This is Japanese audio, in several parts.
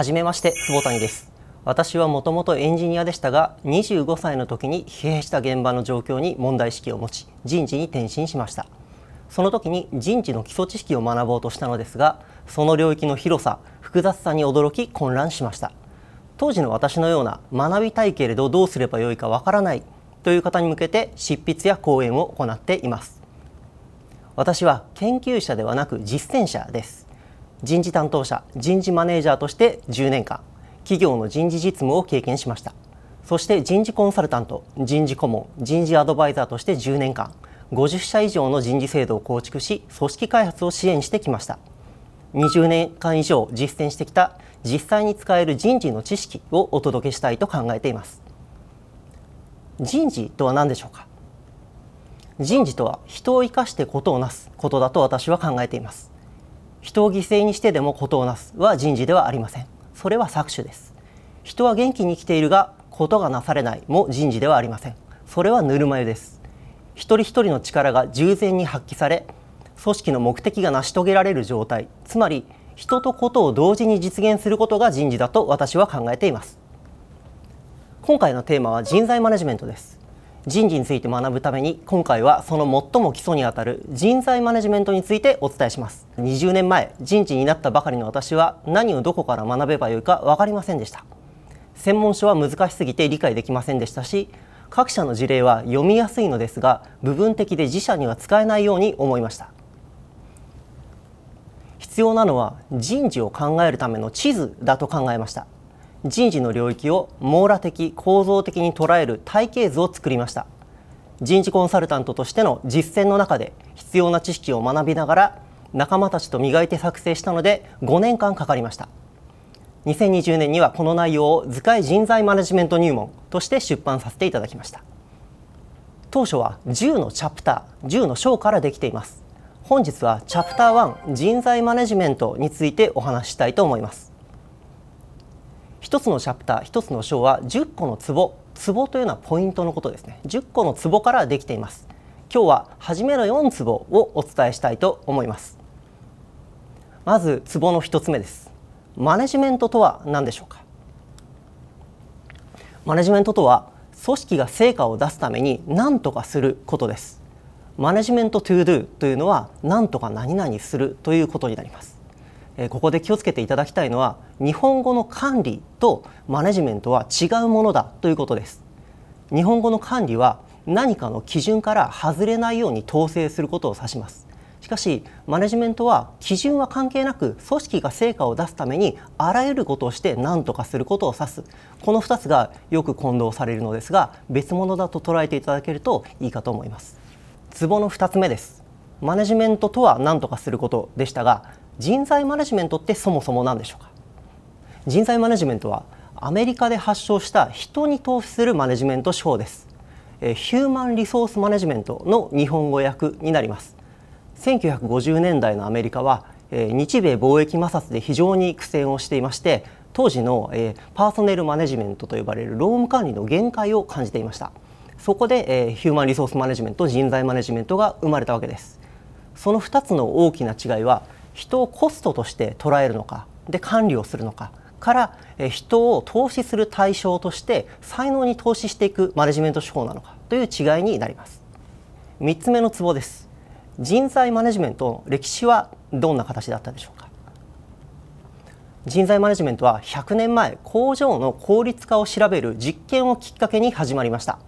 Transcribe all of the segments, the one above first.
はじめまして坪谷です私はもともとエンジニアでしたが25歳の時に疲弊した現場の状況に問題意識を持ち人事に転身しましたその時に人事の基礎知識を学ぼうとしたのですがその領域の広さ複雑さに驚き混乱しました当時の私のような学びたいけれどどうすればよいかわからないという方に向けて執筆や講演を行っています私は研究者ではなく実践者です人事担当者人事マネージャーとして10年間企業の人事実務を経験しましたそして人事コンサルタント人事顧問人事アドバイザーとして10年間50社以上の人事制度を構築し組織開発を支援してきました20年間以上実践してきた実際に使える人事の知識をお届けしたいと考えています人事とは何でしょうか人事とは人を生かしてことをなすことだと私は考えています人を犠牲にしてでも事をなすは人事ではありませんそれは搾取です人は元気に生きているが事がなされないも人事ではありませんそれはぬるま湯です一人一人の力が従前に発揮され組織の目的が成し遂げられる状態つまり人とことを同時に実現することが人事だと私は考えています今回のテーマは人材マネジメントです人事について学ぶために今回はその最も基礎にあたる人材マネジメントについてお伝えします20年前人事になったばかりの私は何をどこから学べばよいか分かりませんでした専門書は難しすぎて理解できませんでしたし各社の事例は読みやすいのですが部分的で自社には使えないように思いました必要なのは人事を考えるための地図だと考えました人事の領域を網羅的構造的に捉える体系図を作りました人事コンサルタントとしての実践の中で必要な知識を学びながら仲間たちと磨いて作成したので5年間かかりました2020年にはこの内容を図解人材マネジメント入門として出版させていただきました当初は10のチャプター10の章からできています本日はチャプター1人材マネジメントについてお話ししたいと思います一つのチャプター一つの章は10個の壺壺というのはポイントのことですね10個の壺からできています今日は初めの4壺をお伝えしたいと思いますまず壺の一つ目ですマネジメントとは何でしょうかマネジメントとは組織が成果を出すために何とかすることですマネジメントトゥードゥというのは何とか何々するということになりますここで気をつけていただきたいのは日本語の管理とマネジメントは違うものだということです日本語の管理は何かの基準から外れないように統制することを指しますしかしマネジメントは基準は関係なく組織が成果を出すためにあらゆることをして何とかすることを指すこの2つがよく混同されるのですが別物だと捉えていただけるといいかと思いますツボの2つ目ですマネジメントとは何とかすることでしたが人材マネジメントってそもそも何でしょうか人材マネジメントはアメリカで発祥した人に投資するマネジメント手法ですヒューマンリソースマネジメントの日本語訳になります1950年代のアメリカは日米貿易摩擦で非常に苦戦をしていまして当時のパーソネルマネジメントと呼ばれる労務管理の限界を感じていましたそこでヒューマンリソースマネジメント人材マネジメントが生まれたわけですその2つの大きな違いは人をコストとして捉えるのかで管理をするのかから人を投資する対象として才能に投資していくマネジメント手法なのかという違いになります3つ目のツボです人材マネジメントの歴史はどんな形だったでしょうか人材マネジメントは100年前工場の効率化を調べる実験をきっかけに始まりました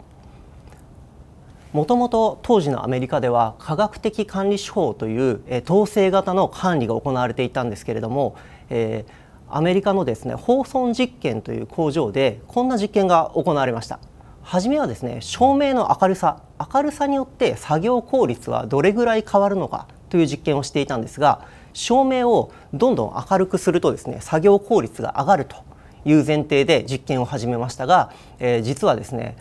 もともと当時のアメリカでは科学的管理手法という統制型の管理が行われていたんですけれども、えー、アメリカのですね放送実験という工場でこんな実験が行われました。初めはですね照明の明るさ明るさによって作業効率はどれぐらい変わるのかという実験をしていたんですが照明をどんどん明るくするとですね作業効率が上がるという前提で実験を始めましたが、えー、実はですね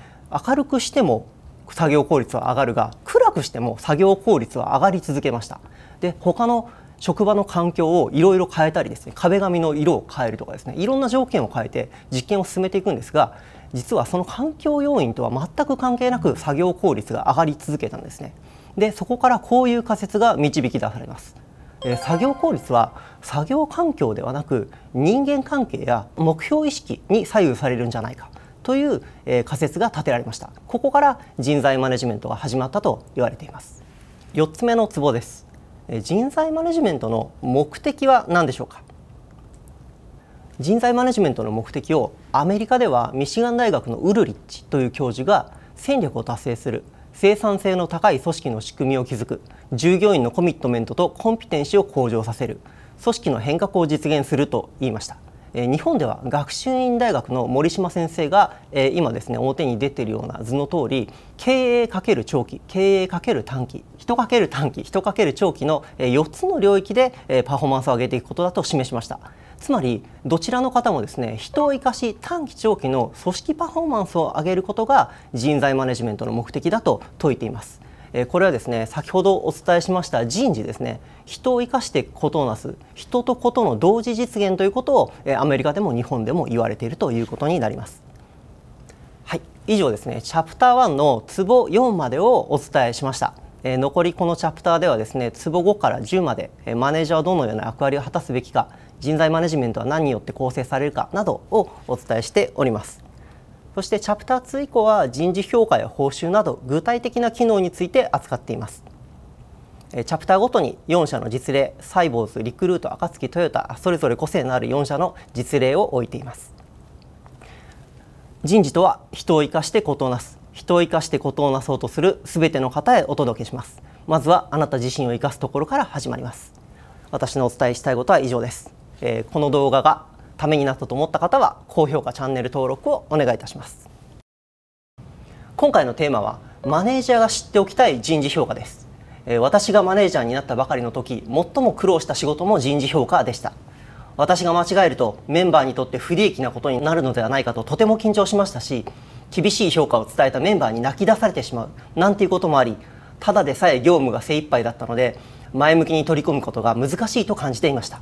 明るくしても作業効率は上がるが暗くしても作業効率は上がり続けましたで他の職場の環境をいろいろ変えたりですね壁紙の色を変えるとかですねいろんな条件を変えて実験を進めていくんですが実はその環境要因とは全く関係なく作業効率が上がり続けたんですねでそこからこういう仮説が導き出されます作業効率は作業環境ではなく人間関係や目標意識に左右されるんじゃないかという、え仮説が立てられましたここから人材マネジメントが始まったと言われています4つ目のツボです、え人材マネジメントの目的は何でしょうか人材マネジメントの目的をアメリカではミシガン大学のウルリッチという教授が戦略を達成する生産性の高い組織の仕組みを築く従業員のコミットメントとコンピテンシーを向上させる組織の変革を実現すると言いました日本では学習院大学の森島先生が今ですね表に出ているような図の通り経営×長期経営×短期人×短期人×長期の4つの領域でパフォーマンスを上げていくことだと示しました。つまりどちらの方もですね人を生かし短期長期の組織パフォーマンスを上げることが人材マネジメントの目的だと説いています。えこれはですね先ほどお伝えしました人事ですね人を生かして事をなす人とことの同時実現ということを、えアメリカでも日本でも言われているということになります。はい以上ですねチャプター1のツボ4までをお伝えしました。え残りこのチャプターではですね壺5から10まで、えマネージャーはどのような役割を果たすべきか人材マネジメントは何によって構成されるかなどをお伝えしております。そしてチャプター2以降は人事評価や報酬など具体的な機能について扱っています。チャプターごとに4社の実例サイボーズリクルート暁トヨタそれぞれ個性のある4社の実例を置いています人事とは人を生かして事なす人を生かして事なそうとするすべての方へお届けしますまずはあなた自身を生かすところから始まります私のお伝えしたいことは以上です、えー、この動画がためになったと思った方は高評価チャンネル登録をお願いいたします今回のテーマはマネージャーが知っておきたい人事評価です私がマネージャーになったばかりの時最も苦労した仕事も人事評価でした私が間違えるとメンバーにとって不利益なことになるのではないかととても緊張しましたし厳しい評価を伝えたメンバーに泣き出されてしまうなんていうこともありただでさえ業務が精一杯だったので前向きに取り組むことが難しいと感じていました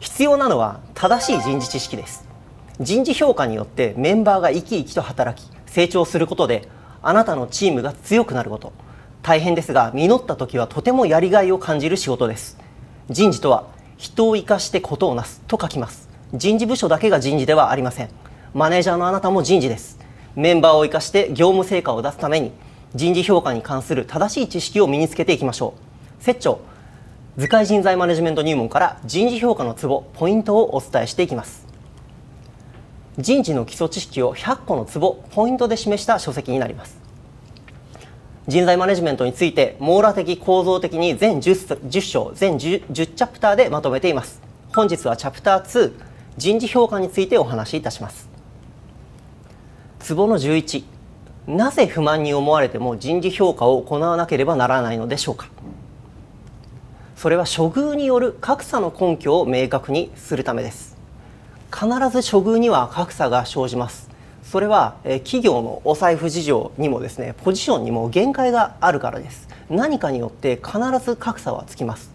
必要なのは正しい人事知識です人事評価によってメンバーが生き生きと働き成長することであなたのチームが強くなること大変ですが実った時はとてもやりがいを感じる仕事です人事とは人を生かしてことをなすと書きます人事部署だけが人事ではありませんマネージャーのあなたも人事ですメンバーを生かして業務成果を出すために人事評価に関する正しい知識を身につけていきましょう。設長図解人材マネジメント入門から人事評価のツボポイントをお伝えしていきます人事の基礎知識を100個のツボポイントで示した書籍になります人材マネジメントについて網羅的構造的に全 10, 10章全 10, 10チャプターでまとめています本日はチャプター2人事評価についてお話しいたしますツボの11なぜ不満に思われても人事評価を行わなければならないのでしょうかそれは処遇による格差の根拠を明確にするためです必ず処遇には格差が生じますそれは企業のお財布事情にもですねポジションにも限界があるからです何かによって必ず格差はつきます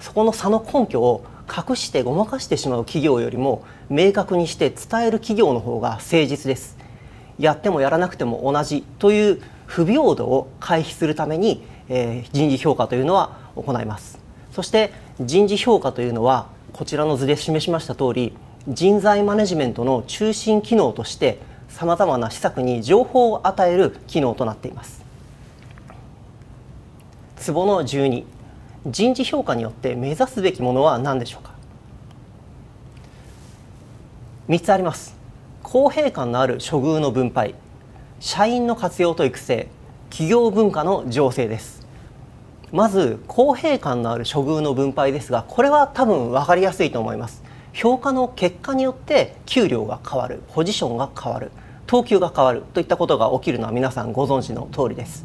そこの差の根拠を隠してごまかしてしまう企業よりも明確にして伝える企業の方が誠実ですやってもやらなくても同じという不平等を回避するために、えー、人事評価というのは行いますそして人事評価というのはこちらの図で示しました通り人材マネジメントの中心機能としてさまざまな施策に情報を与える機能となっています壺の12人事評価によって目指すべきものは何でしょうか3つあります公平感のある処遇の分配社員の活用と育成企業文化の醸成ですまず公平感のある処遇の分配ですがこれは多分分かりやすいと思います評価の結果によって給料が変わるポジションが変わる等級が変わるといったことが起きるのは皆さんご存知の通りです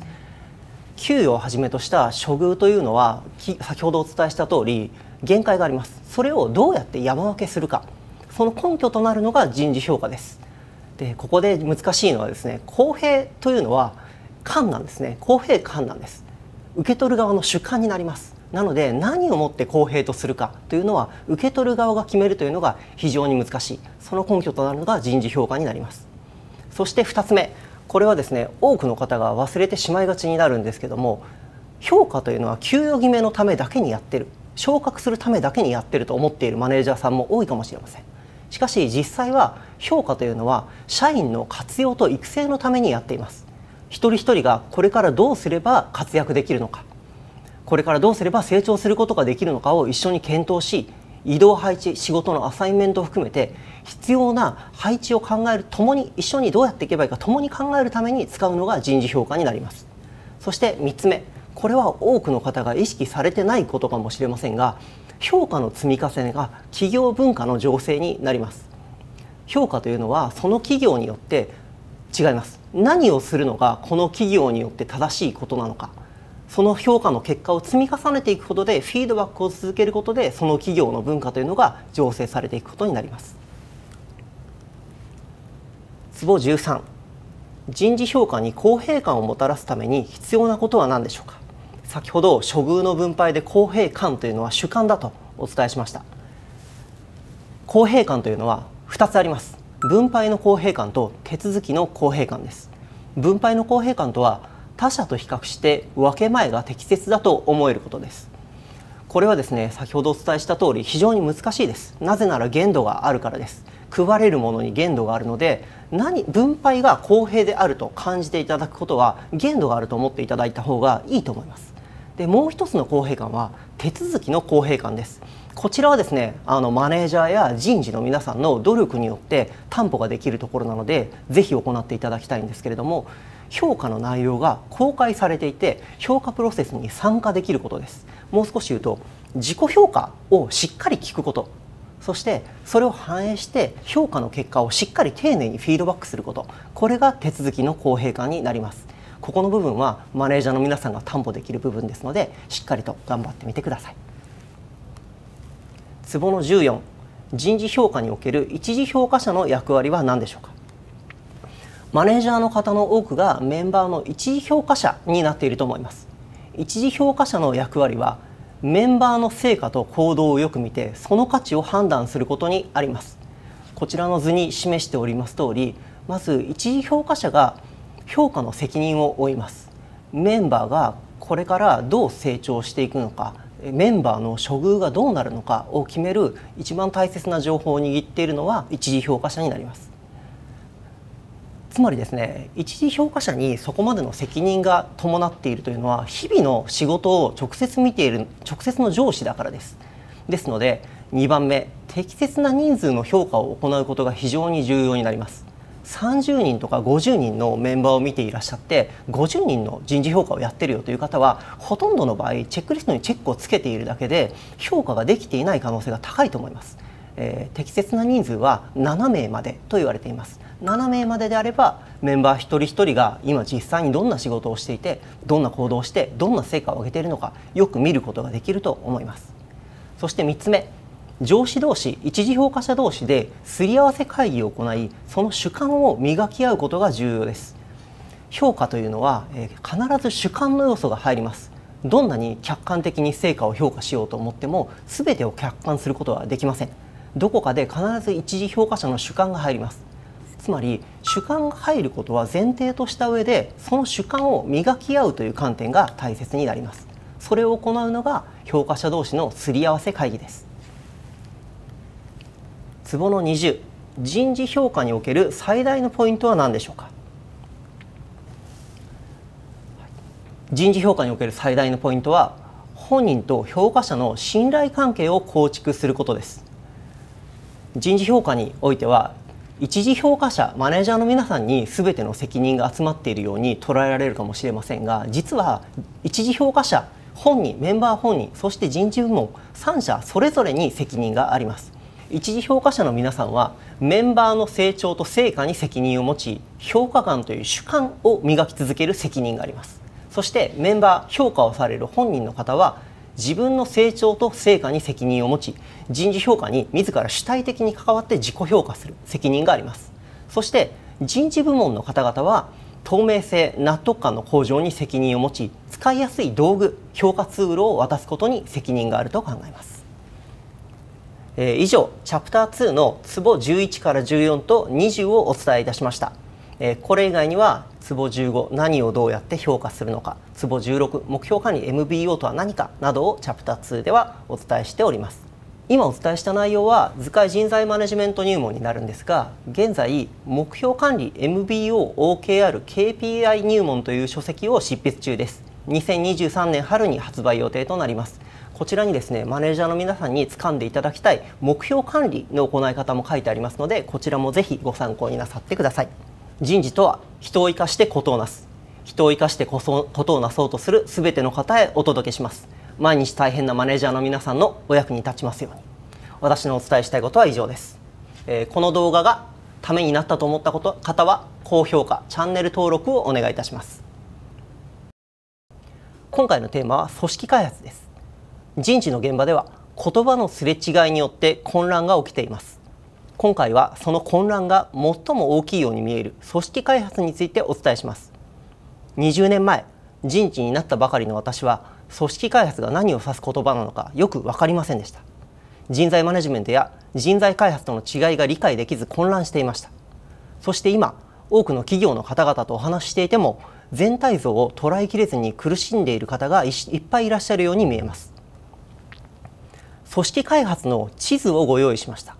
給与をはじめとした処遇というのは先ほどお伝えした通り限界がありますそれをどうやって山分けするかその根拠となるのが人事評価ですでここで難しいのはですね公平というのは官なんですね公平官なんです受け取る側の主観になりますなので何をもって公平とするかというのは受け取る側が決めるというのが非常に難しいその根拠となるのが人事評価になりますそして2つ目これはですね多くの方が忘れてしまいがちになるんですけども評価というのは給与決めのためだけにやってる昇格するためだけにやってると思っているマネージャーさんも多いかもしれませんしかし実際は評価というのは社員の活用と育成のためにやっています一人一人がこれからどうすれば活躍できるのかこれからどうすれば成長することができるのかを一緒に検討し移動配置仕事のアサインメントを含めて必要な配置を考えるともに一緒にどうやっていけばいいか共に考えるために使うのが人事評価になりますそして3つ目これは多くの方が意識されてないことかもしれませんが評価の積み重ねが企業文化の情勢になります評価というのはその企業によって違います何をするのがこの企業によって正しいことなのかその評価の結果を積み重ねていくことでフィードバックを続けることでその企業の文化というのが醸成されていくことになります壺13人事評価に公平感をもたらすために必要なことは何でしょうか先ほど処遇の分配で公平感というのは主観だとお伝えしました公平感というのは2つあります分配の公平感と手続きの公平感です分配の公平感とは他者と比較して分け前が適切だと思えることですこれはですね先ほどお伝えした通り非常に難しいですなぜなら限度があるからです食われるものに限度があるので何分配が公平であると感じていただくことは限度があると思っていただいた方がいいと思いますでもう一つの公平感は手続きの公平感ですこちらはですねあのマネージャーや人事の皆さんの努力によって担保ができるところなのでぜひ行っていただきたいんですけれども評価の内容が公開されていて評価プロセスに参加できることですもう少し言うと自己評価をしっかり聞くことそしてそれを反映して評価の結果をしっかり丁寧にフィードバックすることこれが手続きの公平化になりますここの部分はマネージャーの皆さんが担保できる部分ですのでしっかりと頑張ってみてください壺の14人事評価における一次評価者の役割は何でしょうかマネージャーの方の多くがメンバーの一次評価者になっていると思います一次評価者の役割はメンバーの成果と行動をよく見てその価値を判断することにありますこちらの図に示しております通りまず一次評価者が評価の責任を負いますメンバーがこれからどう成長していくのかメンバーの処遇がどうなるのかを決める一番大切な情報を握っているのは一次評価者になりますつまりですね一次評価者にそこまでの責任が伴っているというのは日々の仕事を直接見ている直接の上司だからですですので2番目適切な人数の評価を行うことが非常に重要になります30人とか50人のメンバーを見ていらっしゃって50人の人事評価をやってるよという方はほとんどの場合チェックリストにチェックをつけているだけで評価ができていない可能性が高いと思います、えー、適切な人数は7名までと言われています7名までであればメンバー一人一人が今実際にどんな仕事をしていてどんな行動をしてどんな成果を上げているのかよく見ることができると思いますそして3つ目上司同士一次評価者同士ですり合わせ会議を行いその主観を磨き合うことが重要です評価というのは、え必ず主観の要素が入りますどんなに客観的に成果を評価しようと思っても全てを客観することはできませんどこかで必ず一次評価者の主観が入りますつまり主観が入ることは前提とした上でその主観を磨き合うという観点が大切になりますそれを行うのが評価者同士のすり合わせ会議です壺の20人事評価における最大のポイントは何でしょうか人事評価における最大のポイントは本人と評価者の信頼関係を構築することです人事評価においては一次評価者マネージャーの皆さんに全ての責任が集まっているように捉えられるかもしれませんが実は一次評価者本人メンバー本人そして人事部門3社それぞれに責任があります一次評価者の皆さんはメンバーの成長と成果に責任を持ち評価官という主観を磨き続ける責任がありますそしてメンバー評価をされる本人の方は自分の成長と成果に責任を持ち人事評価に自ら主体的に関わって自己評価する責任がありますそして人事部門の方々は透明性納得感の向上に責任を持ち使いやすい道具評価ツールを渡すことに責任があると考えますえー、以上チャプター2のツボ11から14と20をお伝えいたしました、えー、これ以外にはツボ15何をどうやって評価するのかツボ16目標管理 MBO とは何かなどをチャプター2ではお伝えしております今お伝えした内容は図解人材マネジメント入門になるんですが現在目標管理 MBOOKRKPI 入門という書籍を執筆中です2023年春に発売予定となりますこちらにですねマネージャーの皆さんに掴んでいただきたい目標管理の行い方も書いてありますのでこちらもぜひご参考になさってください人事とは人を生かして事をなす人を生かしてこそことをなそうとする全ての方へお届けします毎日大変なマネージャーの皆さんのお役に立ちますように私のお伝えしたいことは以上です、えー、この動画がためになったと思ったこと方は高評価チャンネル登録をお願いいたします今回のテーマは組織開発です人事の現場では言葉のすれ違いによって混乱が起きています今回はその混乱が最も大きいように見える組織開発についてお伝えします20年前人事になったばかりの私は組織開発が何を指す言葉なのかよく分かりませんでした人材マネジメントや人材開発との違いが理解できず混乱していましたそして今多くの企業の方々とお話ししていても全体像を捉えきれずに苦しんでいる方がいっぱいいらっしゃるように見えます組織開発の地図をご用意しました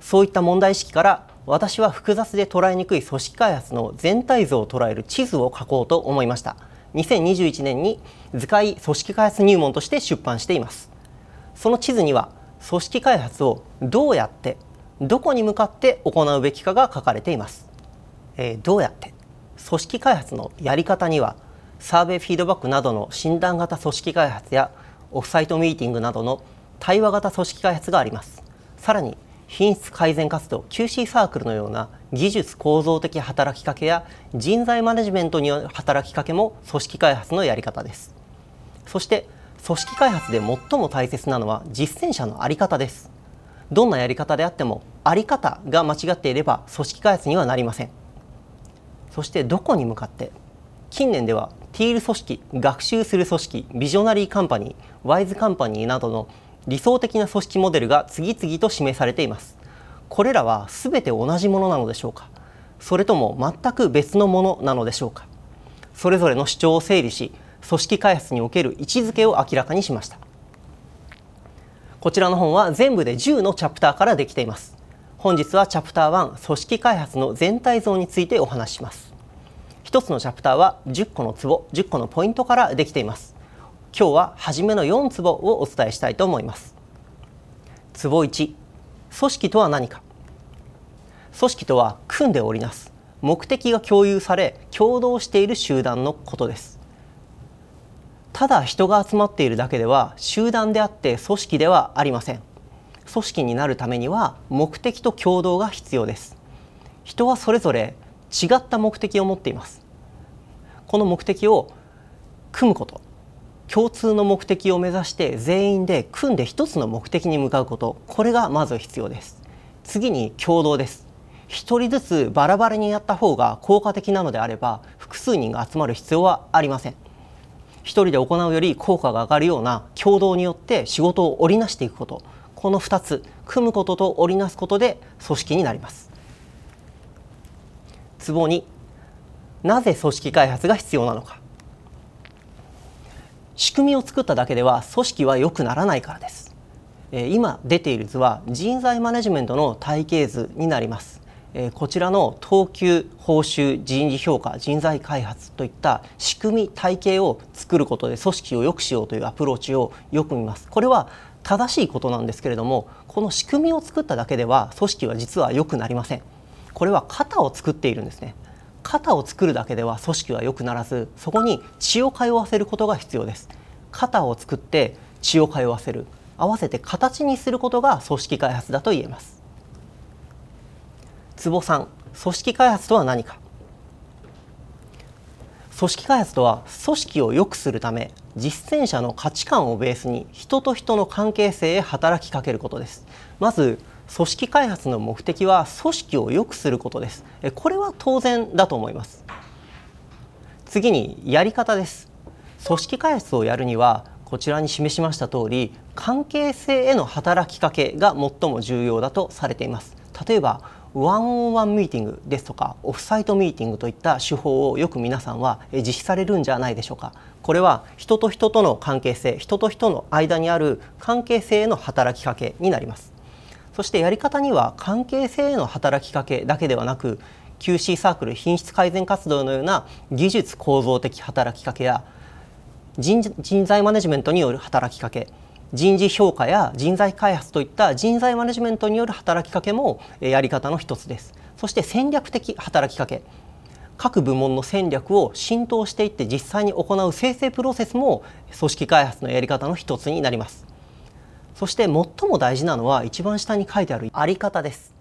そういった問題意識から私は複雑で捉えにくい組織開発の全体像を捉える地図を書こうと思いました2021年に図解組織開発入門として出版していますその地図には組織開発をどうやってどこに向かって行うべきかが書かれています、えー、どうやって組織開発のやり方にはサーベイフィードバックなどの診断型組織開発やオフサイトミーティングなどの対話型組織開発がありますさらに品質改善活動 QC サークルのような技術構造的働きかけや人材マネジメントによる働きかけも組織開発のやり方ですそして組織開発で最も大切なのは実践者の在り方ですどんなやり方であっても在り方が間違っていれば組織開発にはなりませんそしてどこに向かって近年ではティール組織学習する組織ビジョナリーカンパニーワイズカンパニーなどの理想的な組織モデルが次々と示されていますこれらは全て同じものなのでしょうかそれとも全く別のものなのでしょうかそれぞれの主張を整理し組織開発における位置づけを明らかにしましたこちらの本は全部で10のチャプターからできています本日はチャプター1組織開発の全体像についてお話しします1つのチャプターは10個の壺10個のポイントからできています今日は初めの4ツボをお伝えしたいと思いますツボ1組織とは何か組織とは組んでおります目的が共有され共同している集団のことですただ人が集まっているだけでは集団であって組織ではありません組織になるためには目的と共同が必要です人はそれぞれ違った目的を持っていますこの目的を組むこと共通の目的を目指して全員で組んで一つの目的に向かうことこれがまず必要です次に共同です一人ずつバラバラにやった方が効果的なのであれば複数人が集まる必要はありません一人で行うより効果が上がるような共同によって仕事を織りなしていくことこの2つ組むことと織りなすことで組織になりますツボ2なぜ組織開発が必要なのか仕組みを作っただけでは組織は良くならないからです。今出ている図は人材マネジメントの体系図になります。こちらの等級、報酬、人事評価、人材開発といった仕組み、体系を作ることで組織を良くしようというアプローチをよく見ます。これは正しいことなんですけれども、この仕組みを作っただけでは組織は実は良くなりません。これは型を作っているんですね。肩を作るだけでは組織は良くならずそこに血を通わせることが必要です肩を作って血を通わせる合わせて形にすることが組織開発だと言えます坪さん組織開発とは何か組織開発とは組織を良くするため実践者の価値観をベースに人と人の関係性へ働きかけることですまず組織開発の目的は組織を良くすることですこれは当然だと思います次にやり方です組織開発をやるにはこちらに示しました通り関係性への働きかけが最も重要だとされています例えばワンオンワンミーティングですとかオフサイトミーティングといった手法をよく皆さんは実施されるんじゃないでしょうかこれは人と人との関係性人と人の間にある関係性への働きかけになりますそしてやり方には関係性への働きかけだけではなく QC サークル品質改善活動のような技術構造的働きかけや人人材マネジメントによる働きかけ人事評価や人材開発といった人材マネジメントによる働きかけもやり方の一つですそして戦略的働きかけ各部門の戦略を浸透していって実際に行う生成プロセスも組織開発のやり方の一つになりますそして最も大事なのは一番下に書いてあるあり方です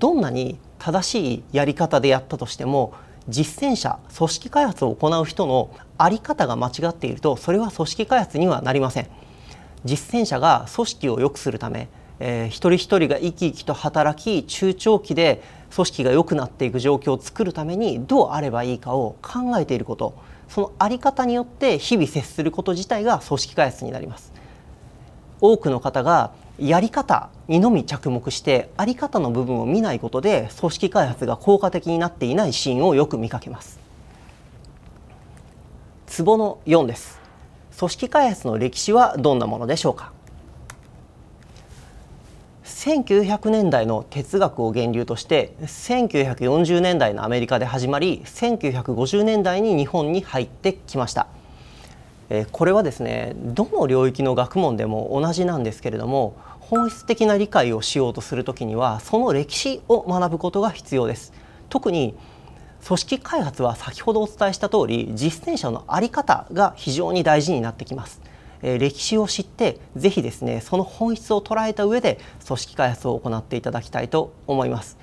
どんなに正しいやり方でやったとしても実践者組織開発を行う人の在り方が間違っているとそれは組織開発にはなりません実践者が組織を良くするため、えー、一人一人が生き生きと働き中長期で組織が良くなっていく状況を作るためにどうあればいいかを考えていることそのあり方によって日々接すること自体が組織開発になります多くの方がやり方にのみ着目してあり方の部分を見ないことで組織開発が効果的になっていないシーンをよく見かけます壺の4です組織開発の歴史はどんなものでしょうか1900年代の哲学を源流として1940年代のアメリカで始まり1950年代に日本に入ってきました。えこれはですねどの領域の学問でも同じなんですけれども本質的な理解をしようとする時にはその歴史を学ぶことが必要です。特に組織開発は先ほどお伝えした通り実践者の在り方が非常に大事になってきます。え歴史を知ってぜひですねその本質を捉えた上で組織開発を行っていただきたいと思います。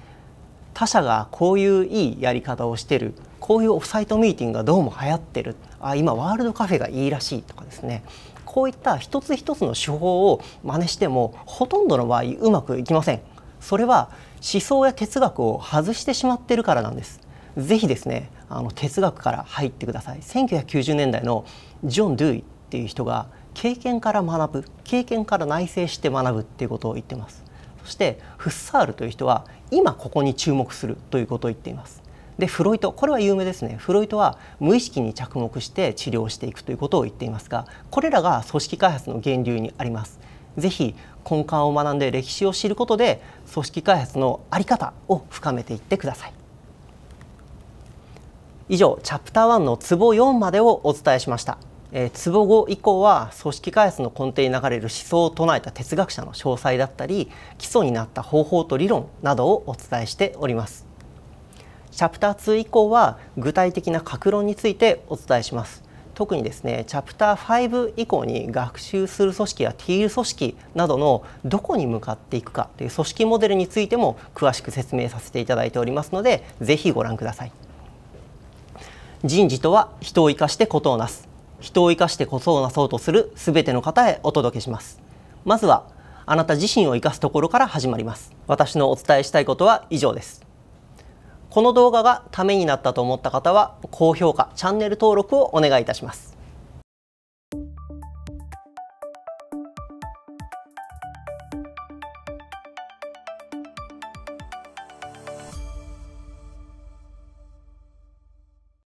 他社がこういういいやり方をしてるこういうオフサイトミーティングがどうも流行ってるあ今ワールドカフェがいいらしいとかですねこういった一つ一つの手法を真似してもほとんどの場合うまくいきませんそれは思想や哲学を外してしまってるからなんですぜひですねあの哲学から入ってください1990年代のジョン・ドゥイっていう人が経験から学ぶ経験から内省して学ぶっていうことを言ってますそしてフッサールという人は今ここに注目するということを言っています。でフロイトこれは有名ですねフロイトは無意識に着目して治療していくということを言っていますがこれらが組織開発の源流にあります。ぜひ根幹を学んで歴史を知ることで組織開発のあり方を深めていってください。以上チャプター1のツボ4までをお伝えしました。えー、壺後以降は組織開発の根底に流れる思想を唱えた哲学者の詳細だったり基礎になった方法と理論などをお伝えしておりますチャプター2以降は具体的な格論についてお伝えします特にですねチャプター5以降に学習する組織やティール組織などのどこに向かっていくかという組織モデルについても詳しく説明させていただいておりますのでぜひご覧ください人事とは人を生かして事をなす人を生かしてこそをなそうとする全ての方へお届けしますまずはあなた自身を生かすところから始まります私のお伝えしたいことは以上ですこの動画がためになったと思った方は高評価チャンネル登録をお願いいたします